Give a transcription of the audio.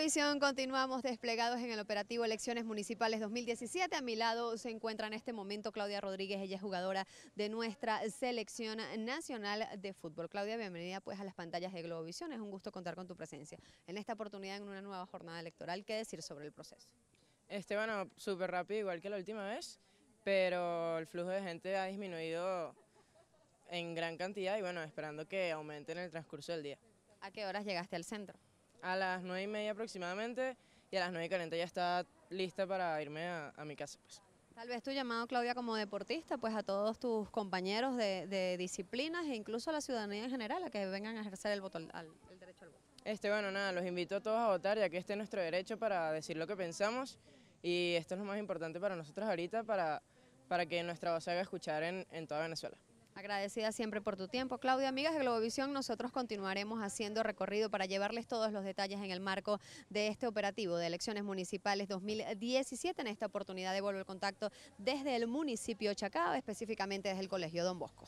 Globovisión continuamos desplegados en el operativo Elecciones Municipales 2017. A mi lado se encuentra en este momento Claudia Rodríguez, ella es jugadora de nuestra selección nacional de fútbol. Claudia, bienvenida pues a las pantallas de Globovisión, es un gusto contar con tu presencia. En esta oportunidad, en una nueva jornada electoral, ¿qué decir sobre el proceso? Este, bueno, súper rápido, igual que la última vez, pero el flujo de gente ha disminuido en gran cantidad y bueno, esperando que aumente en el transcurso del día. ¿A qué horas llegaste al centro? a las nueve y media aproximadamente y a las 9 y 40 ya está lista para irme a, mi casa. Pues. Tal vez tu llamado, Claudia, como deportista, pues a todos tus compañeros de, disciplinas e incluso a la ciudadanía en general a que vengan a ejercer el, voto, al, derecho al voto. Este, bueno, nada, los invito a todos a votar ya que este es nuestro derecho para decir lo que pensamos y esto es lo más importante para nosotros ahorita para, para que nuestra voz se haga escuchar en, en toda Venezuela. Agradecida siempre por tu tiempo, Claudia. Amigas de Globovisión, nosotros continuaremos haciendo recorrido para llevarles todos los detalles en el marco de este operativo de elecciones municipales 2017. En esta oportunidad de vuelvo el contacto desde el municipio Chacao, específicamente desde el Colegio Don Bosco.